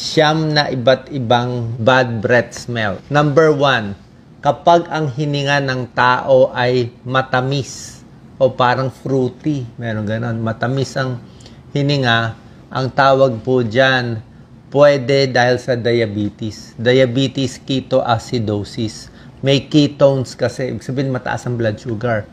siyam na iba't ibang bad breath smell. Number one, kapag ang hininga ng tao ay matamis o parang fruity, meron ganon, matamis ang hininga, ang tawag po dyan, pwede dahil sa diabetes. Diabetes ketoacidosis. May ketones kasi, ibig sabihin mataas ang blood sugar.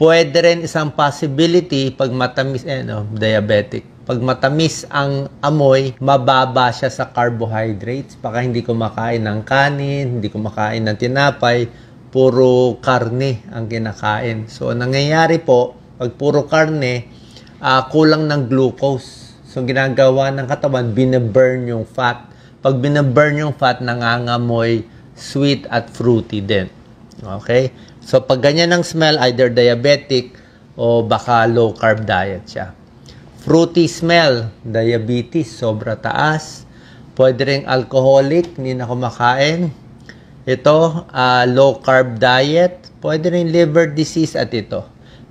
Pwede rin isang possibility pag matamis, eh, no, diabetic pag matamis ang amoy, mababa siya sa carbohydrates. Baka hindi kumakain ng kanin, hindi kumakain ng tinapay, puro karne ang kinakain. So, nangyayari po, pag puro karne, uh, kulang ng glucose. So, ginagawa ng katawan, binaburn yung fat. Pag binaburn yung fat, nangangamoy sweet at fruity din. Okay? So, pag ganyan ang smell, either diabetic o baka low carb diet siya. Fruity smell, diabetes, sobra taas. Pwede rin alcoholic, hindi na kumakain. Ito, uh, low carb diet. Pwede rin liver disease at ito.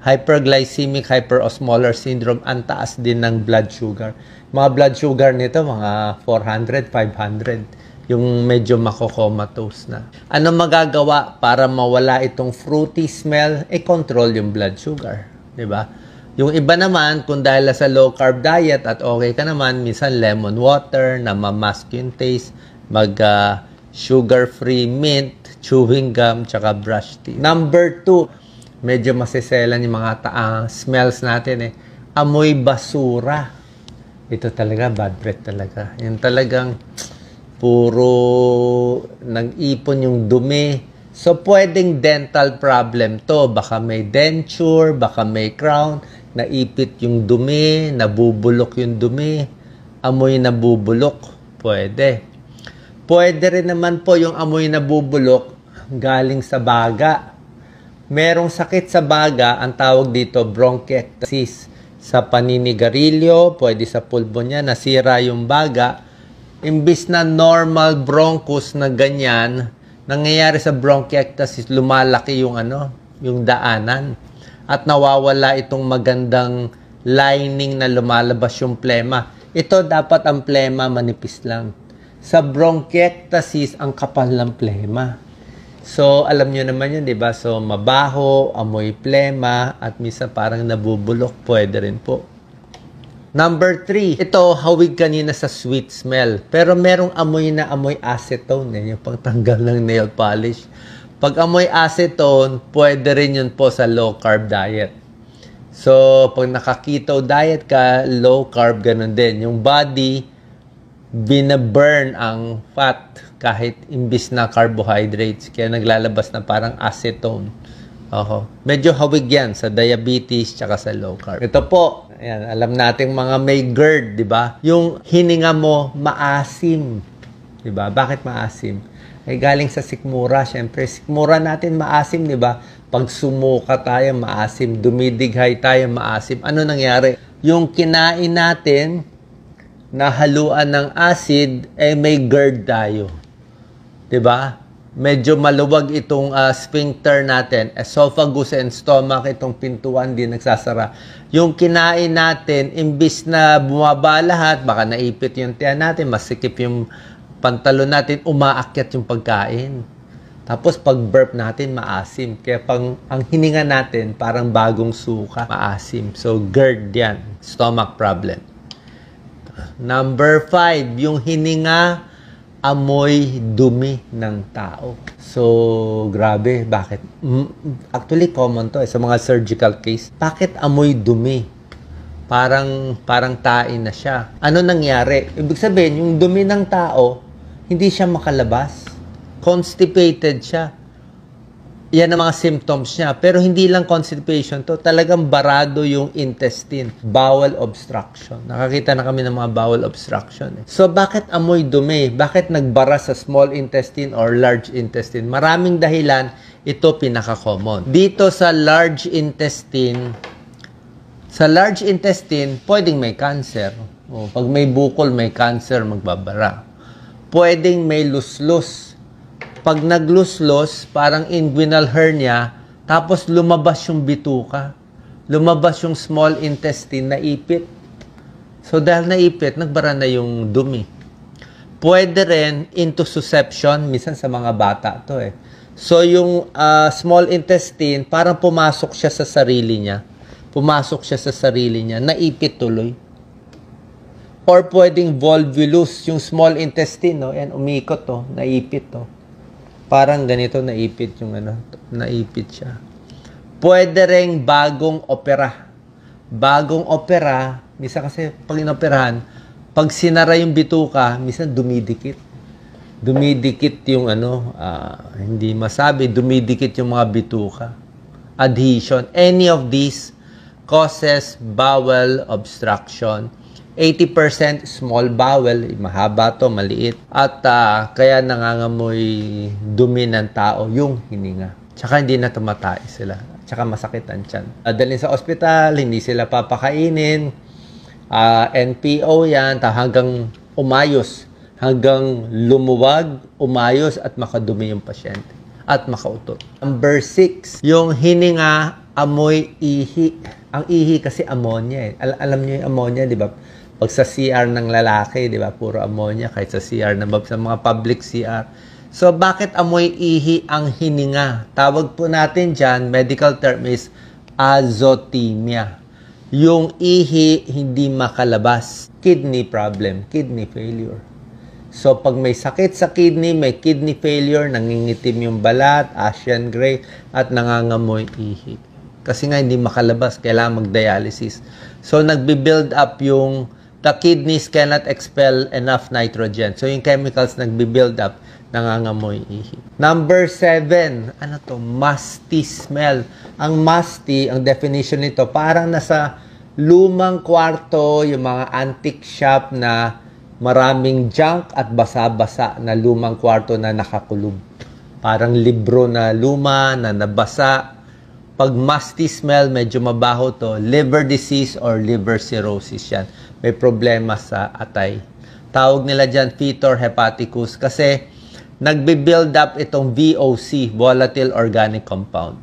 Hyperglycemic hyperosmolar syndrome, ang taas din ng blood sugar. Mga blood sugar nito, mga 400, 500 yung medyo makokomatose na. Ano magagawa para mawala itong fruity smell? E control yung blood sugar, 'di ba? Yung iba naman, kung dahil sa low carb diet at okay ka naman, minsan lemon water na mamask yung taste, mag uh, sugar-free mint, chewing gum, tsaka brush tea. Number two, medyo masiselan yung mga ta- ah, smells natin eh. Amoy basura. Ito talaga, bad breath talaga. Yung talagang puro nag-ipon yung dumi. So, pwedeng dental problem to. Baka may denture, baka may crown naipit yung dumi, nabubulok yung dumi, amoy nabubulok, pwede. Pwede rin naman po yung amoy nabubulok galing sa baga. Merong sakit sa baga, ang tawag dito bronchiectasis. Sa paninigarilyo, pwede sa pulbo niya, nasira yung baga. Imbis na normal bronchus na ganyan, nangyayari sa bronchiectasis, lumalaki yung ano, yung daanan at nawawala itong magandang lining na lumalabas yung plema. Ito dapat ang plema manipis lang. Sa bronchiectasis, ang kapal ng plema. So, alam nyo naman yun, di ba? So, mabaho, amoy plema, at misa parang nabubulok, pwede rin po. Number three, ito, hawig kanina sa sweet smell. Pero merong amoy na amoy acetone, eh, yung pangtanggal ng nail polish. Pag amoy acetone, pwede rin yun po sa low carb diet. So, pag nakakito diet ka, low carb, ganun din. Yung body, binaburn ang fat kahit imbis na carbohydrates. Kaya naglalabas na parang acetone. Oho. Medyo hawig yan sa diabetes tsaka sa low carb. Ito po, ayan, alam nating mga may GERD, di ba? Yung hininga mo maasim. Di ba? Bakit maasim? ay eh, galing sa sikmura. Siyempre, sikmura natin maasim, di ba? Pag sumuka tayo, maasim. Dumidighay tayo, maasim. Ano nangyari? Yung kinain natin na haluan ng acid, eh may GERD tayo. Di ba? Medyo maluwag itong uh, sphincter natin. Esophagus and stomach, itong pintuan din nagsasara. Yung kinain natin, imbis na bumaba lahat, baka naipit yung tiyan natin, masikip yung pantalon natin, umaakyat yung pagkain. Tapos pag burp natin, maasim. Kaya pang, ang hininga natin, parang bagong suka, maasim. So, GERD yan. Stomach problem. Number five, yung hininga, amoy dumi ng tao. So, grabe. Bakit? Actually, common to eh, sa mga surgical case. Bakit amoy dumi? Parang, parang tain na siya. Ano nangyari? Ibig sabihin, yung dumi ng tao, hindi siya makalabas. Constipated siya. Yan ang mga symptoms niya. Pero hindi lang constipation to. Talagang barado yung intestine. Bowel obstruction. Nakakita na kami ng mga bowel obstruction. Eh. So, bakit amoy dumi? Bakit nagbara sa small intestine or large intestine? Maraming dahilan. Ito pinaka-common. Dito sa large intestine, sa large intestine, pwedeng may cancer. O, pag may bukol, may cancer, magbabara pwedeng may luslus. Pag nagluslos, parang inguinal hernia, tapos lumabas yung bituka. Lumabas yung small intestine, na ipit. So dahil naipit, nagbara na yung dumi. Pwede rin into susception, minsan sa mga bata to eh. So yung uh, small intestine, parang pumasok siya sa sarili niya. Pumasok siya sa sarili niya, naipit tuloy or pwedeng volvulus, yung small intestine, no? and umikot, to oh, Naipit, to oh. Parang ganito, naipit yung ano, naipit siya. Pwede ring bagong opera. Bagong opera, misa kasi pag inoperahan, pag sinara yung bituka, misa dumidikit. Dumidikit yung ano, uh, hindi masabi, dumidikit yung mga bituka. Adhesion. Any of these causes bowel obstruction 80% small bowel, mahaba to, maliit. At uh, kaya nangangamoy dumi ng tao yung hininga. Tsaka hindi na tumatay sila. Tsaka masakit ang tiyan. Dadalhin sa ospital, hindi sila papakainin. Uh, ah, NPO yan, ta hanggang umayos. Hanggang lumuwag, umayos at makadumi yung pasyente. At makautot. Number 6, yung hininga amoy ihi. Ang ihi kasi ammonia eh. Al- alam niyo yung ammonia, di ba? Pag sa CR ng lalaki, di ba, puro ammonia kahit sa CR ng sa mga public CR. So, bakit amoy ihi ang hininga? Tawag po natin dyan, medical term is azotemia. Yung ihi hindi makalabas. Kidney problem, kidney failure. So, pag may sakit sa kidney, may kidney failure, nangingitim yung balat, ashen gray, at nangangamoy ihi. Kasi nga hindi makalabas, kailangan mag-dialysis. So, nagbe up yung the kidneys cannot expel enough nitrogen. So, yung chemicals nagbi-build up, nangangamoy ihi. Number seven, ano to? Musty smell. Ang musty, ang definition nito, parang nasa lumang kwarto, yung mga antique shop na maraming junk at basa-basa na lumang kwarto na nakakulub. Parang libro na luma, na nabasa, pag musty smell, medyo mabaho to, liver disease or liver cirrhosis yan. May problema sa atay. Tawag nila dyan fetor hepaticus kasi nagbe-build up itong VOC, volatile organic compound.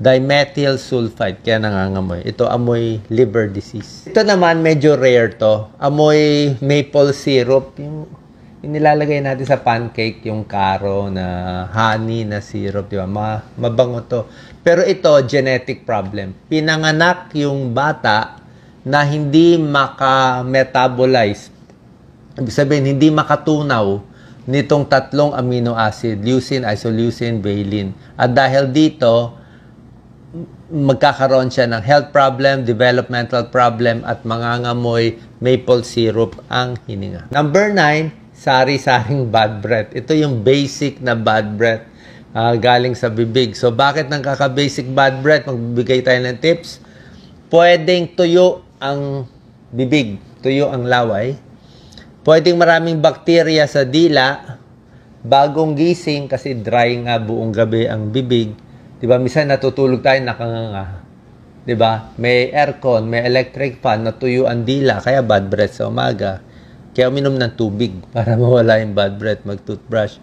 Dimethyl sulfide, kaya nangangamoy. Ito amoy liver disease. Ito naman, medyo rare to. Amoy maple syrup. Yung inilalagay natin sa pancake yung karo na honey na syrup, di ba? Ma mabango to. Pero ito, genetic problem. Pinanganak yung bata na hindi maka-metabolize. Ibig sabihin, hindi makatunaw nitong tatlong amino acid, leucine, isoleucine, valine. At dahil dito, magkakaroon siya ng health problem, developmental problem, at mangangamoy maple syrup ang hininga. Number nine, sari-saring bad breath. Ito yung basic na bad breath uh, galing sa bibig. So bakit ng kaka-basic bad breath? Magbibigay tayo ng tips. Pwedeng tuyo ang bibig, tuyo ang laway. Pwedeng maraming bakterya sa dila bagong gising kasi dry nga buong gabi ang bibig. 'Di ba? Minsan natutulog tayo nakanganga. 'Di ba? May aircon, may electric fan, natuyo ang dila kaya bad breath sa umaga kaya uminom ng tubig para mawala yung bad breath, mag-toothbrush.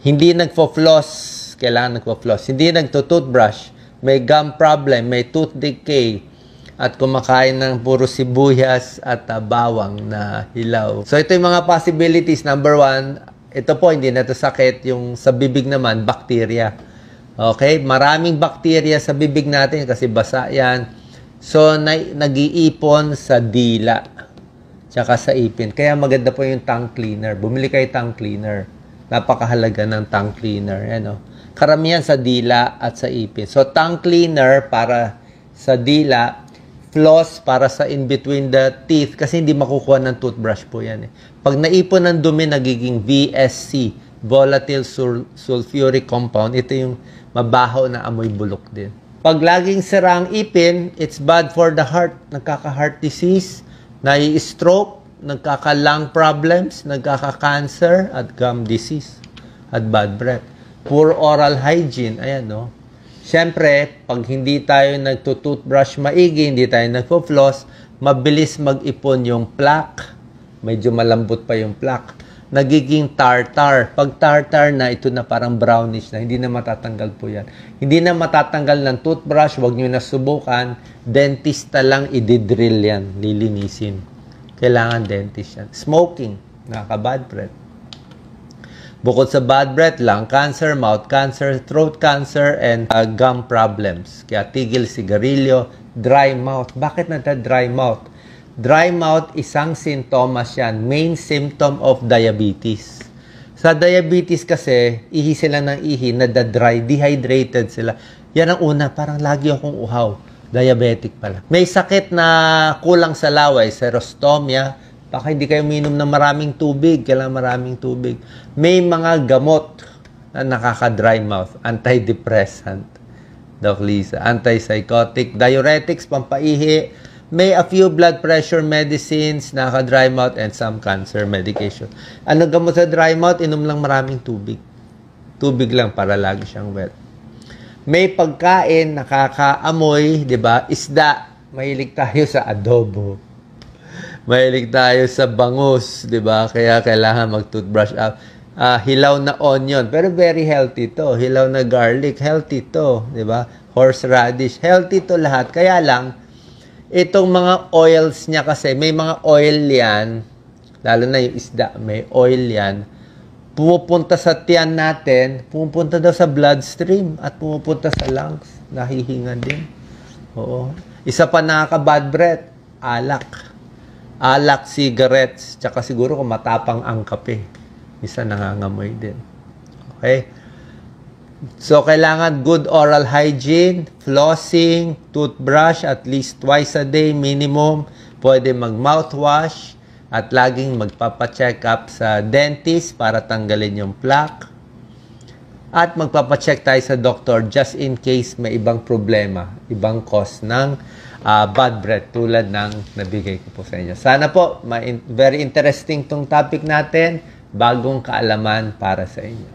Hindi nagpo-floss, kailangan nagpo-floss. Hindi nagto-toothbrush, may gum problem, may tooth decay, at kumakain ng puro sibuyas at uh, bawang na hilaw. So ito yung mga possibilities. Number one, ito po hindi na sakit. Yung sa bibig naman, bacteria. Okay? Maraming bacteria sa bibig natin kasi basa yan. So, na- nag-iipon sa dila tsaka sa ipin. Kaya maganda po yung tongue cleaner. Bumili kayo tongue cleaner. Napakahalaga ng tongue cleaner. Ano? Karamihan sa dila at sa ipin. So, tongue cleaner para sa dila, floss para sa in between the teeth kasi hindi makukuha ng toothbrush po yan. Eh. Pag naipon ng dumi, nagiging VSC, volatile sul- sulfuric compound. Ito yung mabaho na amoy bulok din. Pag laging sira ipin, it's bad for the heart. Nagkaka-heart disease, nai-stroke, nagkaka-lung problems, nagkaka-cancer, at gum disease, at bad breath. Poor oral hygiene, ayan no. Siyempre, pag hindi tayo nagtututbrush maigi, hindi tayo nagpo-floss, mabilis mag-ipon yung plaque. Medyo malambot pa yung plaque nagiging tartar. Pag tartar na, ito na parang brownish na. Hindi na matatanggal po yan. Hindi na matatanggal ng toothbrush. Huwag nyo na subukan. Dentista lang ididrill yan. Lilinisin. Kailangan dentist yan. Smoking. Nakaka-bad breath. Bukod sa bad breath, lung cancer, mouth cancer, throat cancer, and uh, gum problems. Kaya tigil sigarilyo, dry mouth. Bakit na dry mouth? Dry mouth, isang sintomas yan. Main symptom of diabetes. Sa diabetes kasi, ihi sila ng ihi, nadadry, dehydrated sila. Yan ang una, parang lagi akong uhaw. Diabetic pala. May sakit na kulang sa laway, serostomia, baka hindi kayo minom ng maraming tubig, kailangan maraming tubig. May mga gamot na nakaka-dry mouth, antidepressant, Doc Lisa, antipsychotic, diuretics, pampaihi, may a few blood pressure medicines, naka-dry mouth, and some cancer medication. Ano gamot sa dry mouth? Inom lang maraming tubig. Tubig lang para lagi siyang wet. May pagkain, nakakaamoy, di ba? Isda. Mahilig tayo sa adobo. Mahilig tayo sa bangus, di ba? Kaya kailangan mag-toothbrush up. Uh, hilaw na onion, pero very healthy to. Hilaw na garlic, healthy to, di ba? Horseradish, healthy to lahat. Kaya lang, itong mga oils niya kasi, may mga oil yan, lalo na yung isda, may oil yan, pumupunta sa tiyan natin, pumupunta daw sa bloodstream at pumupunta sa lungs. Nahihinga din. Oo. Isa pa nakaka-bad breath, alak. Alak, cigarettes, tsaka siguro kung matapang ang kape. Isa nangangamoy din. Okay? So, kailangan good oral hygiene, flossing, toothbrush at least twice a day minimum. Pwede mag-mouthwash at laging magpapacheck up sa dentist para tanggalin yung plaque. At magpapacheck tayo sa doctor just in case may ibang problema, ibang cause ng uh, bad breath tulad ng nabigay ko po sa inyo. Sana po, may very interesting tong topic natin, bagong kaalaman para sa inyo.